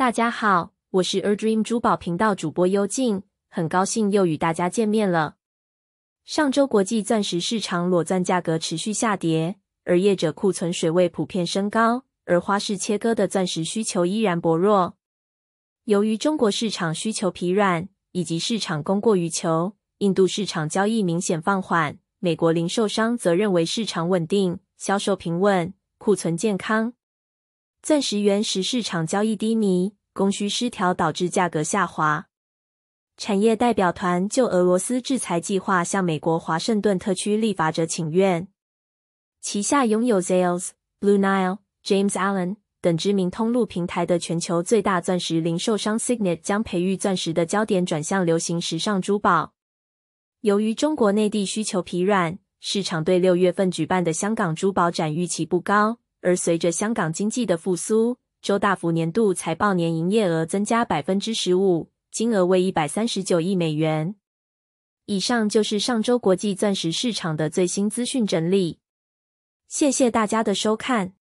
大家好，我是 A Dream 珠宝频道主播幽静，很高兴又与大家见面了。上周国际钻石市场裸钻价格持续下跌，而业者库存水位普遍升高，而花式切割的钻石需求依然薄弱。由于中国市场需求疲软，以及市场供过于求，印度市场交易明显放缓。美国零售商则认为市场稳定，销售平稳，库存健康。钻石原石市场交易低迷，供需失调导致价格下滑。产业代表团就俄罗斯制裁计划向美国华盛顿特区立法者请愿。旗下拥有 z a l e s Blue Nile、James Allen 等知名通路平台的全球最大钻石零售商 Signet，将培育钻石的焦点转向流行时尚珠宝。由于中国内地需求疲软，市场对六月份举办的香港珠宝展预期不高。而随着香港经济的复苏，周大福年度财报年营业额增加百分之十五，金额为一百三十九亿美元。以上就是上周国际钻石市场的最新资讯整理，谢谢大家的收看。